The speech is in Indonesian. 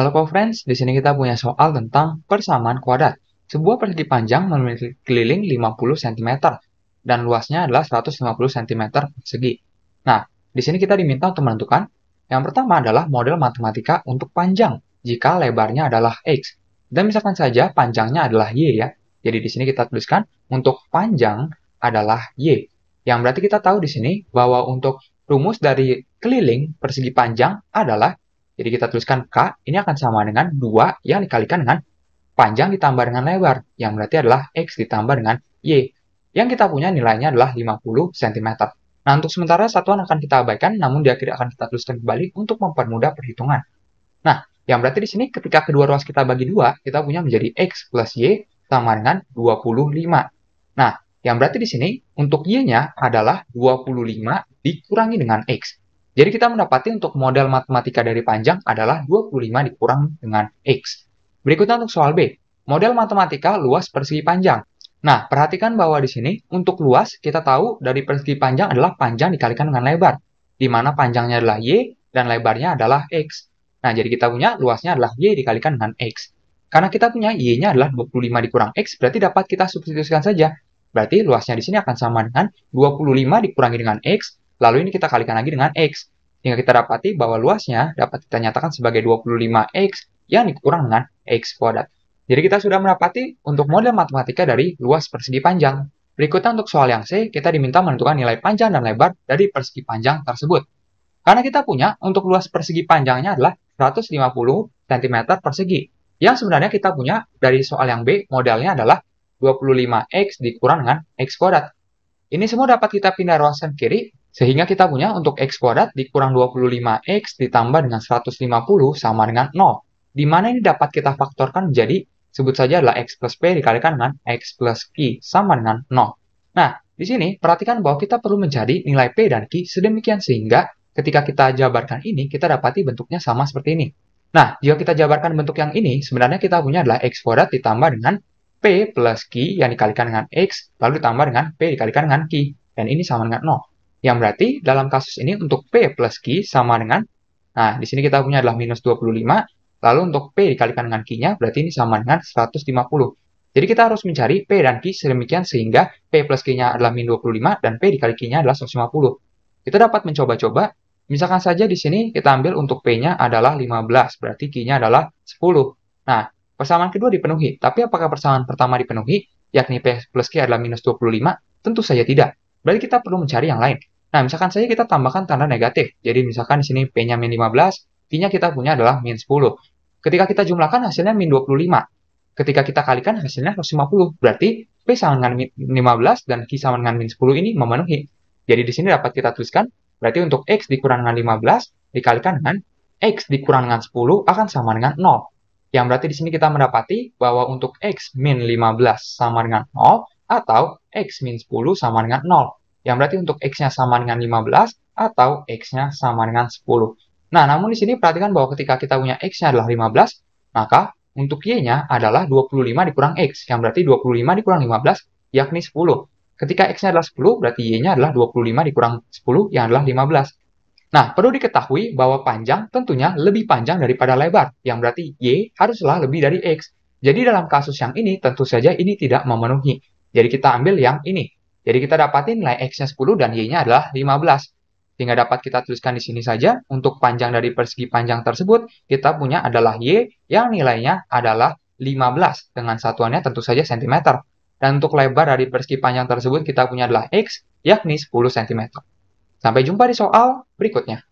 Halo co-friends, di sini kita punya soal tentang persamaan kuadrat. Sebuah persegi panjang memiliki keliling 50 cm dan luasnya adalah 150 cm persegi. Nah, di sini kita diminta untuk menentukan yang pertama adalah model matematika untuk panjang jika lebarnya adalah x. Dan misalkan saja panjangnya adalah y ya. Jadi di sini kita tuliskan untuk panjang adalah y. Yang berarti kita tahu di sini bahwa untuk rumus dari keliling persegi panjang adalah jadi kita tuliskan K, ini akan sama dengan 2 yang dikalikan dengan panjang ditambah dengan lebar, yang berarti adalah X ditambah dengan Y. Yang kita punya nilainya adalah 50 cm. Nah, untuk sementara satuan akan kita abaikan, namun di akhir akan kita tuliskan kembali untuk mempermudah perhitungan. Nah, yang berarti di sini ketika kedua ruas kita bagi dua, kita punya menjadi X plus Y sama dengan 25. Nah, yang berarti di sini untuk Y-nya adalah 25 dikurangi dengan X. Jadi kita mendapati untuk model matematika dari panjang adalah 25 dikurang dengan X. Berikutnya untuk soal B. Model matematika luas persegi panjang. Nah, perhatikan bahwa di sini untuk luas kita tahu dari persegi panjang adalah panjang dikalikan dengan lebar. Di mana panjangnya adalah Y dan lebarnya adalah X. Nah, jadi kita punya luasnya adalah Y dikalikan dengan X. Karena kita punya Y-nya adalah 25 dikurang X, berarti dapat kita substitusikan saja. Berarti luasnya di sini akan sama dengan 25 dikurangi dengan X, Lalu ini kita kalikan lagi dengan X. Hingga kita dapati bahwa luasnya dapat kita nyatakan sebagai 25X yang dikurang dengan X kuadrat. Jadi kita sudah mendapati untuk model matematika dari luas persegi panjang. Berikutnya untuk soal yang C, kita diminta menentukan nilai panjang dan lebar dari persegi panjang tersebut. Karena kita punya untuk luas persegi panjangnya adalah 150 cm persegi. Yang sebenarnya kita punya dari soal yang B, modelnya adalah 25x dikurang dengan x kuadrat. Ini semua dapat kita pindah ruasan kiri sehingga kita punya untuk X kuadrat dikurang 25X ditambah dengan 150 sama dengan 0. Di mana ini dapat kita faktorkan menjadi, sebut saja adalah X plus P dikalikan dengan X plus Q sama dengan 0. Nah, di sini perhatikan bahwa kita perlu menjadi nilai P dan Q sedemikian sehingga ketika kita jabarkan ini, kita dapati bentuknya sama seperti ini. Nah, jika kita jabarkan bentuk yang ini, sebenarnya kita punya adalah X kuadrat ditambah dengan P plus Q yang dikalikan dengan X, lalu ditambah dengan P dikalikan dengan Q. Dan ini sama dengan 0. Yang berarti dalam kasus ini untuk P plus Q sama dengan, nah di sini kita punya adalah minus 25, lalu untuk P dikalikan dengan Q-nya berarti ini sama dengan 150. Jadi kita harus mencari P dan Q sedemikian sehingga P plus Q-nya adalah min 25 dan P dikali Q-nya adalah 150. Kita dapat mencoba-coba, misalkan saja di sini kita ambil untuk P-nya adalah 15, berarti Q-nya adalah 10. Nah, persamaan kedua dipenuhi, tapi apakah persamaan pertama dipenuhi, yakni P plus Q adalah minus 25? Tentu saja tidak. Berarti kita perlu mencari yang lain. Nah, misalkan saja kita tambahkan tanda negatif. Jadi misalkan di sini P-nya min 15, P-nya kita punya adalah min 10. Ketika kita jumlahkan hasilnya min 25. Ketika kita kalikan hasilnya 150. Berarti P sama dengan min 15 dan Q sama dengan min 10 ini memenuhi. Jadi di sini dapat kita tuliskan, berarti untuk X dikurang dengan 15 dikalikan dengan X dikurang dengan 10 akan sama dengan 0. Yang berarti di sini kita mendapati bahwa untuk X min 15 sama dengan 0 atau X min 10 sama dengan 0 yang berarti untuk X-nya sama dengan 15 atau X-nya sama dengan 10. Nah, namun di sini perhatikan bahwa ketika kita punya X-nya adalah 15, maka untuk Y-nya adalah 25 dikurang X, yang berarti 25 dikurang 15, yakni 10. Ketika X-nya adalah 10, berarti Y-nya adalah 25 dikurang 10, yang adalah 15. Nah, perlu diketahui bahwa panjang tentunya lebih panjang daripada lebar, yang berarti Y haruslah lebih dari X. Jadi dalam kasus yang ini, tentu saja ini tidak memenuhi. Jadi kita ambil yang ini, jadi kita dapatin nilai X-nya 10 dan Y-nya adalah 15. Sehingga dapat kita tuliskan di sini saja, untuk panjang dari persegi panjang tersebut, kita punya adalah Y yang nilainya adalah 15, dengan satuannya tentu saja sentimeter. Dan untuk lebar dari persegi panjang tersebut, kita punya adalah X, yakni 10 cm. Sampai jumpa di soal berikutnya.